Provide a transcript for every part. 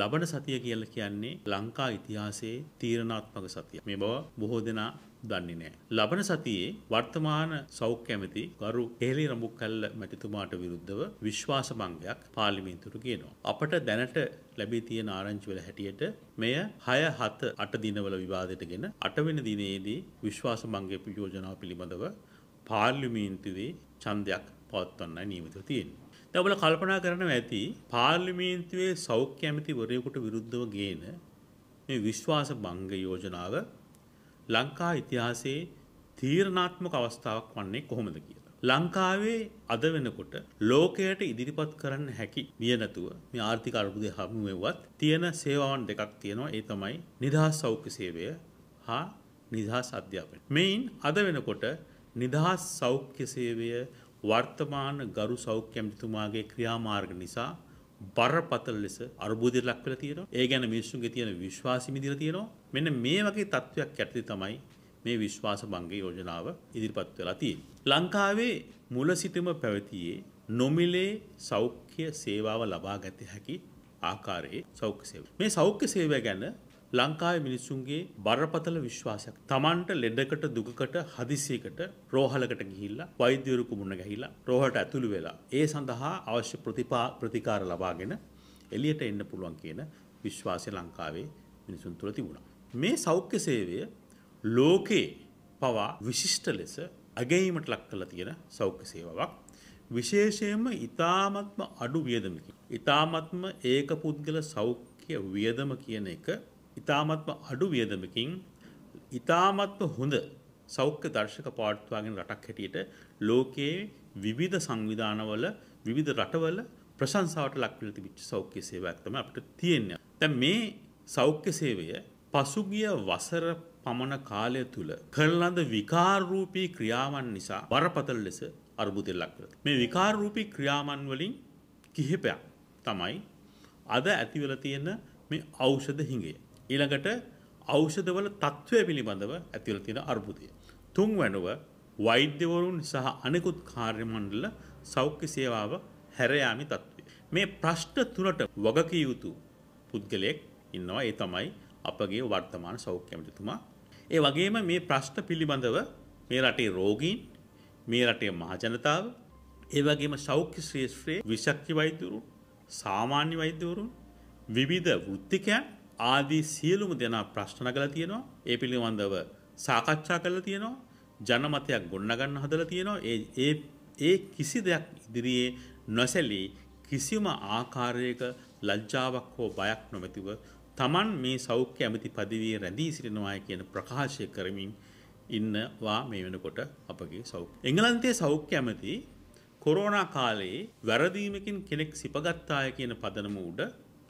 ලබන සතිය කියලා කියන්නේ ලංකා ඉතිහාසයේ තීරණාත්මක සතිය. මේ බව බොහෝ දෙනා දන්නේ නැහැ. ලබන සතියේ වර්තමාන සෞඛ්‍ය ඇමති ගරු හේලි රඹුකල්ල මැතිතුමාට විරුද්ධව විශ්වාස භංගයක් පාර්ලිමේන්තුවට කියනවා. අපට දැනට ලැබී තියෙන ආරංචි වල හැටියට මෙය 6 7 8 දිනවල විවාදයටගෙන 8 වෙනි දිනේදී විශ්වාස භංගයේ යෝජනාව පිළිබඳව පාර්ලිමේන්තුවේ ඡන්දයක් පවත්වන්නයි නියමිතව තියෙන්නේ. ඔබල කල්පනා කරනව ඇති පාර්ලිමේන්තුවේ සෞඛ්‍ය ඇමතිවරයෙකුට විරුද්ධව ගේන මේ විශ්වාස භංග යෝජනාව ලංකා ඉතිහාසයේ තීරණාත්මක අවස්ථාවක් වන්නේ කොහොමද කියලා. ලංකාවේ අද වෙනකොට ලෝකයට ඉදිරිපත් කරන්න හැකි විය නැතුව මේ ආර්ථික අර්බුදය හමුවෙවත් තියෙන සේවාවන් දෙකක් තියෙනවා. ඒ තමයි නිදහස් සෞඛ්‍ය සේවය හා නිදහස් අධ්‍යාපනය. මෙයින් අද වෙනකොට නිදහස් සෞඛ්‍ය සේවය වර්තමාන ගරු සෞඛ්‍ය ඇමතිතුමාගේ ක්‍රියාමාර්ග නිසා බරපතල ලෙස අර්බුදයට ලක් වෙලා තියෙනවා. ඒ ගැන මිනිස්සුන්ගේ තියෙන විශ්වාසය මිදිලා තියෙනවා. මෙන්න මේ වගේ තත්ත්වයක් යටතේ තමයි මේ විශ්වාස භංග යෝජනාව ඉදිරිපත් වෙලා තියෙන්නේ. ලංකාවේ මුල සිටම පැවතියේ නොමිලේ සෞඛ්‍ය සේවාව ලබා ගත හැකි ආකාරයේ සෞඛ්‍ය සේවය. මේ සෞඛ්‍ය සේවය ගැන ලංකාවේ මිනිස්සුන්ගේ බරපතල විශ්වාසයක්. Tamanට ලෙඩකට දුකකට හදිසියකට රෝහලකට ගිහිල්ලා වෛද්‍යවරු කුමුණ ගහිලා රෝහලට ඇතුළු වෙලා ඒ සඳහා අවශ්‍ය ප්‍රතිකාර ලබාගෙන එළියට එන්න පුළුවන් කියන විශ්වාසය ලංකාවේ මිනිසුන් තුළ තිබුණා. මේ සෞඛ්‍ය සේවය ලෝකේ පවා විශිෂ්ට ලෙස අගැයීමට ලක් කළ තියෙන සෞඛ්‍ය සේවාවක්. විශේෂයෙන්ම ඊ타මත්ම අඩු වියදමකින් ඊ타මත්ම ඒක පුද්ගල සෞඛ්‍ය වියදම කියන එක ඉතාමත්ම අඩු වියදමකින් ඉතාමත්ම හොඳ සෞඛ්‍ය දර්ශක පාර්ත්වාගෙන රටක් හැටියට ලෝකයේ විවිධ සංවිධානවල විවිධ රටවල ප්‍රශංසාවට ලක්වල තිබිච්ච සෞඛ්‍ය සේවයක් තමයි අපිට තියෙන්නේ. දැන් මේ සෞඛ්‍ය සේවය පසුගිය වසර පමණ කාලය තුල කරලද විකාරූපී ක්‍රියාවන් නිසා බරපතල ලෙස අර්බුදයට ලක් වෙනවා. මේ විකාරූපී ක්‍රියාවන් වලින් කිහිපයක් තමයි අද ඇතිවලා තියෙන මේ ඖෂධ හිඟය. ඊළඟට ඖෂධවල තත්ත්වය පිළිබඳව ඇතිවල තියෙන අර්බුදය. තුන්වැනුව වෛද්‍යවරුන් සහ අනෙකුත් කාර්ය මණ්ඩල සෞඛ්‍ය සේවාව හැර යාමි තත්ත්වය. මේ ප්‍රශ්න තුනට වගකිය යුතු පුද්ගලයෙක් ඉන්නවා. ඒ තමයි අපගේ වර්තමාන සෞඛ්‍ය ඇමතිතුමා. ඒ වගේම මේ ප්‍රශ්න පිළිබඳව මේ රටේ රෝගීන්, මේ රටේ මහජනතාව, ඒ වගේම සෞඛ්‍ය ශ්‍රේෂ්ඨයේ විශක්ති වෛද්‍යවරුන්, සාමාන්‍ය වෛද්‍යවරුන්, විවිධ වෘත්තිකයන් ආදී සියලුම දෙනා ප්‍රශ්න නගලා තියෙනවා. ඒ පිළිබඳව සාකච්ඡා කරලා තියෙනවා. ජනමතයක් ගොඩනගන්න හදලා තියෙනවා. ඒ ඒ ඒ කිසි දෙයක් ඉදිරියේ නොසැලී කිසිම ආකාරයක ලැජ්ජාවක් හෝ බයක් නොමැතිව Taman මේ සෞඛ්‍ය ඇමති පදවියේ රැඳී සිටිනවායි කියන ප්‍රකාශය කරමින් ඉන්නවා මේ වෙනකොට අපගේ සෞඛ්‍ය. එංගලන්තයේ සෞඛ්‍ය ඇමති කොරෝනා කාලේ වැරදීමකින් කෙනෙක් සිපගත්තාය කියන පදනම උඩ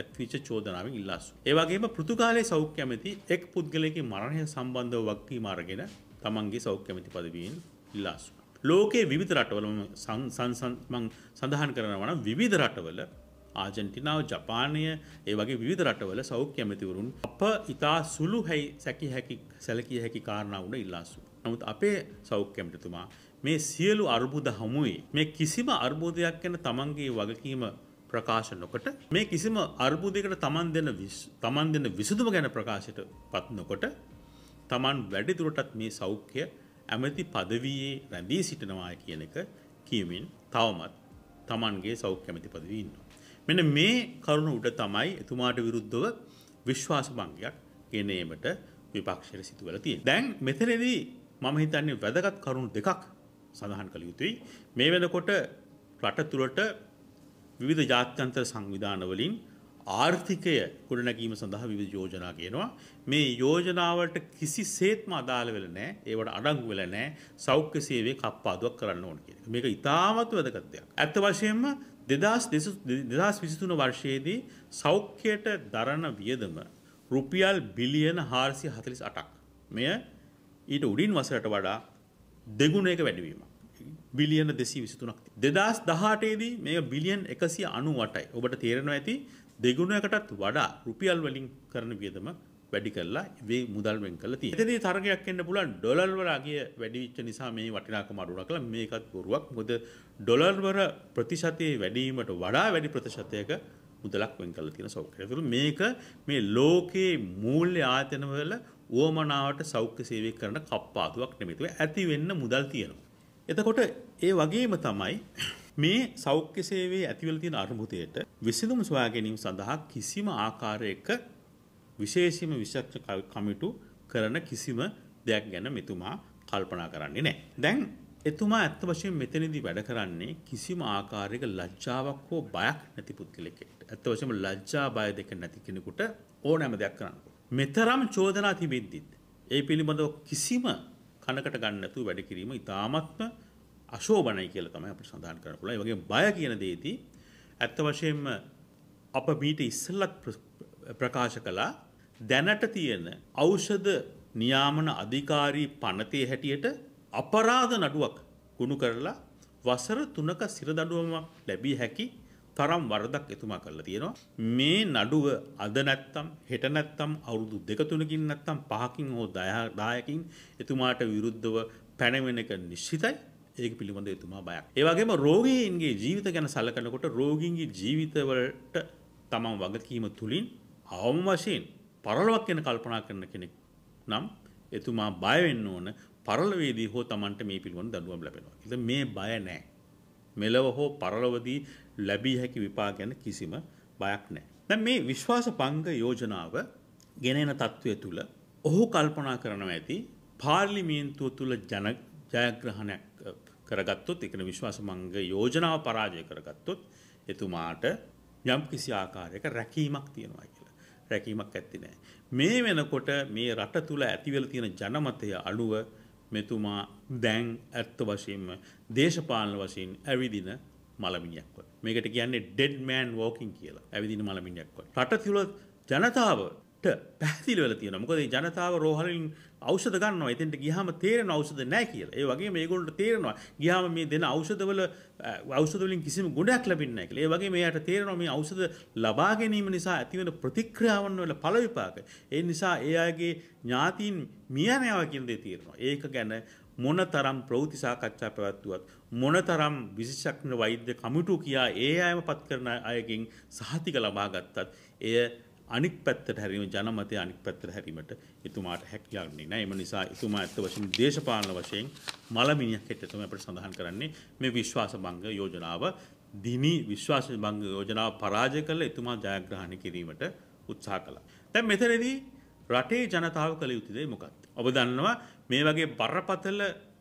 ඇත්විච චෝදනාවෙන් ඉල්ලාසු. ඒවගේම පෘතුකාලය සෞඛ්‍යමති එක් පුද්ගලයකි මරණය සම්බන්ධව වක්කී මාරගෙන තමන්ගේ සෞඛ්‍යමති පදවීෙන් ඉල්ලාසු. ලෝකයේ විවිධ රටවලම සංසන්මං සඳහන් කරනවන විවිධ රටවල ආජන්ටිනාව ජපානය ඒ වගේ විධ රටවල සෞඛ්‍යමතිවරුන් අප ඉතා සුළු හැයි සැකි හැකි සැලකිය හැකි කාරණාවට ඉල්ලාසු. නමුත් අපේ සෞඛ්‍යමටතුමා මේ සියලු අර්බුද හමුවේ මේ කිසිම අර්බෝධයක් ගැන තමන්ගේ වගකීම ප්‍රකාශ නොකොට මේ කිසිම අර්බුදයකට තමන් දෙන තමන් දෙන විසඳුම ගැන ප්‍රකාශයට පත් නොකොට තමන් වැඩිදුරටත් මේ සෞඛ්‍ය ඇමති පදවයේ රැඳී සිටිනවා කියන එක කියමින් තවමත් තමන්ගේ සෞඛ්‍ය ඇමති පදවී ඉන්නවා. මෙන්න මේ කරුණ උඩ තමයි එතුමාට විරුද්ධව විශ්වාස භංගයක් ගෙනීමට විපක්ෂයට සිදුවලා තියෙන්නේ. දැන් මෙතනදී මම හිතන්නේ වැදගත් කරුණු දෙකක් සඳහන් කළ යුතුයි. මේ වෙනකොට රට තුළට විවිධ ජාත්‍යන්තර සංවිධානවලින් ආර්ථිකය ගොඩනැගීම සඳහා විවිධ යෝජනා කියනවා. මේ යෝජනාවට කිසිසේත්ම අදාළ වෙලා නැහැ. ඒවට අඩංගු වෙලා නැහැ. සෞඛ්‍ය සේවයේ කප්පාදුවක් කරන්න ඕන කියන එක. මේක ඉතාමත් වැදගත් දෙයක්. ඇත්ත වශයෙන්ම 2023 වර්ෂයේදී සෞඛ්‍යයට දරන වියදම රුපියල් බිලියන 448ක්. මෙය ඊට උඩින් වසරට වඩා දෙගුණයක වැඩිවීමක්. බිලියන දෙසී විසිතුනක් දෙදස් දහටේදී මේ බිලියන් එකසිය අනු වටයි ඔබට තේරෙනවා ඇති දෙගුණයකටත් වඩා රුපියල් වලින් කරන වියදම වැඩි කරලා වේ මුදල් වෙන් කළ තියෙන. එතනදී තරගයක් එන්න පුළුවන් ඩොලර් වල අගය වැඩි වෙච්ච නිසා මේ වටිනාකම අඩු වුණා කියලා මේකත් බොරුවක්. මොකද ඩොලර් වල ප්‍රතිශතයේ වැඩි වීමට වඩා වැඩි ප්‍රතිශතයක මුදලක් වෙන් කරලා තියෙන සෞඛ්‍යය. ඒතුළු මේක මේ ලෝකයේ මූල්‍ය ආයතන වල උවමනාවට සෞඛ්‍ය සේවය කරන කප්පාදුවක් නෙමෙයි. ඇති වෙන්න මුදල් තියෙනවා. එතකොට ඒ වගේම තමයි මේ සෞඛ්‍ය සේවයේ ඇතිවල තියෙන අර්බුදයට විසඳුම් සොයා ගැනීම සඳහා කිසිම ආකාරයක විශේෂම විශක්ෂ කමිටු කරන කිසිම දෙයක් ගැන මෙතුමා කල්පනා කරන්නේ නැහැ. දැන් එතුමා ඇත්ත වශයෙන් මෙතනදී වැඩ කරන්නේ කිසිම ආකාරයක ලැජ්ජාවක් හෝ බයක් නැති පුද්ගලෙක්. ඇත්ත වශයෙන්ම ලැජ්ජා බය දෙක නැති කෙනෙකුට ඕනෑම දෙයක් කරන්න. මෙතරම් චෝදනා තිබෙද්දිත් ඒ පිළිබඳව කිසිම කනකට ගන්න නැතුව වැඩ කිරීම ඉතාමත්ම අශෝභනයි කියලා තමයි අපිට සඳහන් කරන්න පුළුවන්. ඒ වගේ බය කියන දේදී ඇත්ත වශයෙන්ම අප මීට ඉස්සෙල්ලත් ප්‍රකාශ කළා දැනට තියෙන ඖෂධ නියාමන අධිකාරී පනතේ හැටියට අපරාධ නඩුවක් ගුණ කරලා වසර 3ක සිර දඬුවමක් ලැබිය හැකි තරම් වරදක් එතුමා කරලා තියෙනවා. මේ නඩුව අද නැත්තම් හෙට නැත්තම් අවුරුදු දෙක තුනකින් නැත්තම් පහකින් හෝ 10 10කින් එතුමාට විරුද්ධව පැනවෙන එක නිශ්චිතයි. ඒක පිළිබඳව එතුමා බයක්. ඒ වගේම රෝගීන්ගේ ජීවිත ගැන සලකනකොට රෝගීන්ගේ ජීවිතවලට තමන් වගකීම තුලින් අවම වශයෙන් පරලොවක් ගැන කල්පනා කරන කෙනෙක් නම් එතුමා බය වෙන්න ඕන පරලොවේදී හෝ තමන්ට මේ පිළිබඳ දඬුවම් ලැබෙනවා. ඉතින් මේ බය නැහැ. මෙලව හෝ පරලොවදී ලැබිය හැකි විපාක ගැන කිසිම බයක් නැහැ. දැන් මේ විශ්වාස පංග යෝජනාව ගෙනෙන තත්ත්වය තුළ ඔහු කල්පනා කරනවා ඇති පාර්ලිමේන්තුව තුළ ජන ජයග්‍රහණයක් කරගත්තොත් එකන විශ්වාස මංග යෝජනාව පරාජය කරගත්තොත් එතුමාට යම් කිසි ආකාරයක රැකීමක් තියෙනවා කියලා. රැකීමක් ඇත්ති නෑ. මේ වෙනකොට මේ රට තුළ ඇතිවෙල තියෙන ජනමතය අනුව මෙතුමා දැන් ඇත්ත වශයෙන්ම දේශපාලන වශයෙන් ඇවිදින මළමිනියක් වට. මේකට කියන්නේ ඩෙඩ් මෑන් වෝකින් කියලා ඇවිදින මළමින්ඩයක් වගේ. රට තුළ ජනතාවට පැහැදිලි වෙලා තියෙනවා. මොකද මේ ජනතාව රෝහලින් ඖෂධ ගන්නවා. එතෙන්ට ගියාම තේරෙන ඖෂධ නැහැ කියලා. ඒ වගේම මේගොල්ලන්ට තේරෙනවා ගියාම මේ දෙන ඖෂධවල ඖෂධ වලින් කිසිම ගුණයක් ලැබෙන්නේ නැහැ කියලා. ඒ වගේම එයාට තේරෙනවා මේ ඖෂධ ලබා ගැනීම නිසා ඇතිවන ප්‍රතික්‍රියාවන් වල ඵල විපාක. ඒ නිසා එයාගේ ඥාතීන් මියනවා කියන දේ තේරෙනවා. ඒක ගැන මොනතරම් ප්‍රවෘත්ති සාකච්ඡා පැවැත්වුවත් මොනතරම් විශේෂඥ වෛද්‍ය කමිටු කියා ඒ අයම පත් කරන අයගෙන් සහතික ලබා ගත්තත් එය අනික් පැත්තට හැරීම ජනමතය අනික් පැත්තට හැරීමට එතුමාට හැකියාවන්නේ නැහැ. එම නිසා එතුමා අත්ත වශයෙන් දේශපාලන වශයෙන් මලමිණියක් හෙට තමයි අපිට සඳහන් කරන්නේ මේ විශ්වාස භංග යෝජනාව දිනි විශ්වාස භංග යෝජනාව පරාජය කළ එතුමා ජයග්‍රහණය කිරීමට උත්සාහ කළා. දැන් මෙතනදී රටේ ජනතාව කළ යුතු දේ මොකක්ද? ඔබ දන්නවා මේ වගේ බරපතල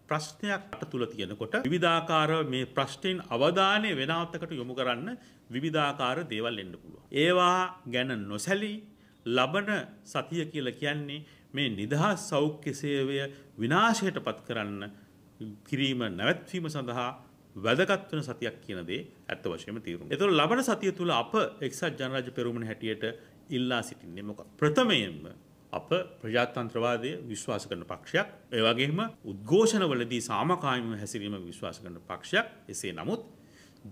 ප්‍රශ්නයක් තුළ තියෙනකොට විවිධාකාරව මේ ප්‍රශ්නයෙන් අවධානය වෙනවත්තකට යොමු කරන්න විවිධාකාර දේවල් එන්න පුළුවන්. ඒවා ගැන නොසැලී ලබන සතිය කියලා කියන්නේ මේ නිදහස් සෞඛ්‍ය සේවය විනාශයට පත් කරන්න කිරීම නැවැත්වීම සඳහා වැදගත් වෙන සතියක් කියන දේ ඇත්ත වශයෙන්ම තීරුම්. ඒතකොට ලබන සතිය තුල අප එක්සත් ජනරාජ්‍ය පෙරමුණ හැටියට ඉල්ලා සිටින්නේ මොකක්ද? ප්‍රථමයෙන්ම අප ප්‍රජාතන්ත්‍රවාදය විශ්වාස කරන පක්ෂයක් ඒ වගේම උද්ඝෝෂණවලදී සාමකාමීව හැසිරීම විශ්වාස කරන පක්ෂයක් එසේ නමුත්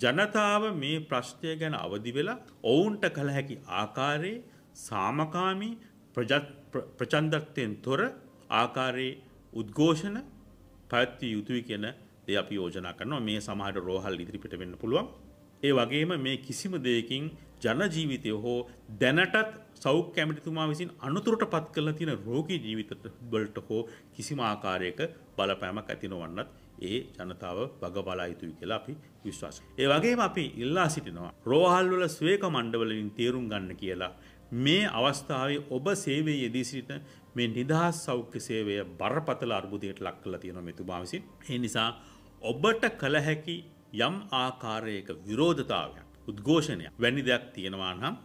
ජනතාව මේ ප්‍රශ්නය ගැන අවදි වෙලා ඔවුන්ට කළ හැකි ආකාරයේ සාමකාමී ප්‍රචණ්ඩත්වයෙන් තොර ආකාරයේ උද්ඝෝෂණ පැවැත්විය යුතුයි කියන දේ අපි යෝජනා කරනවා මේ සමහර රෝහල් ඉදිරිපිට වෙන්න පුළුවන් ඒ වගේම මේ කිසිම දෙයකින් ජන ජීවිතය හෝ දැනටත් සෞඛ්‍ය ඇමතිතුමා විසින් අනුතුරට පත් කරලා තියෙන රෝගී ජීවිත වලට හෝ කිසිම ආකාරයක බලපෑමක් ඇති නොවන්නත් ඒ ජනතාව වග බලා යුතුයි කියලා අපි විශ්වාස. ඒ වගේම අපි ඉල්ලා සිටිනවා රෝහල් වල ස්වේක මණ්ඩවලින් තේරුම් ගන්න කියලා මේ අවස්ථාවේ ඔබ සේවයේ යෙදී සිටින මේ නිදහස් සෞඛ්‍ය සේවය බරපතල අර්බුදයට ලක් කරලා තියෙනවා මෙතුමා විසින්. ඒ නිසා ඔබට කළ හැකි යම් ආකාරයක විරෝධතාවයක් උද්ඝෝෂණයක් වැනි දෙයක් තියෙනවා නම්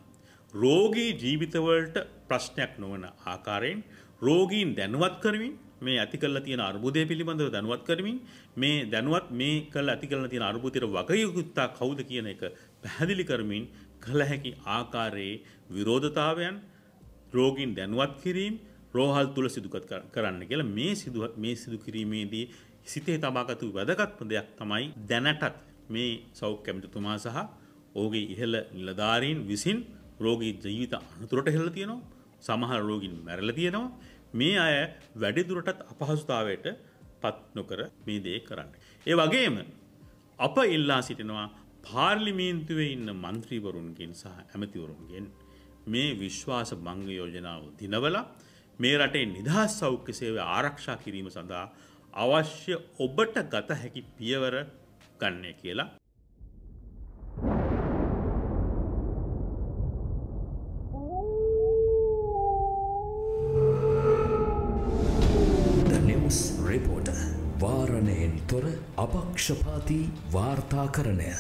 රෝගී ජීවිතවලට ප්‍රශ්නයක් නොවන ආකාරයෙන් රෝගීන් දැනුවත් කරමින් මේ ඇති කරලා තියෙන අර්බුදය පිළිබඳව දැනුවත් කරමින් මේ දැනුවත් මේ කරලා ඇති කරලා තියෙන අර්බුදයට වගයුත්තා කවුද කියන එක පැහැදිලි කරමින් කළ හැකි ආකාරයේ විරෝධතාවයන් රෝගීන් දැනුවත් කිරීම රෝහල් තුල සිදු කරන්න කියලා මේ සිදු මේ සිදු කිරීමේදී සිතේ තබාගත් වැදගත්ම දෙයක් තමයි දැනටත් මේ සෞඛ්‍ය කැමතිතුමා සහ ඕගේ ඉහළ නිලධාරීන් විසින් රෝගී ජීවිත අනතුරට හෙල්ල තියෙනවා සමහර රෝගින් මැරල තියෙනවා මේ අය වැඩිදුරටත් අපහසුතාවයට පත් නොකර මේ දේ කරන්න. ඒ වගේම අප ඉල්ලා සිටිනවා පාර්ලිමේන්තුවේ ඉන්න මන්ත්‍රීවරුන්ගෙන් සහ ඇමතිවරුන්ගෙන් මේ විශ්වාස බංග යෝජනාව දිනවලා මේ රටේ නිදහස් සෞඛ්‍ය සේවය ආරක්ෂා කිරීම සඳහා අවශ්‍ය ඔබට ගත හැකි පියවර ගන්නේ කියලා पक्षपाती वार्ताकरण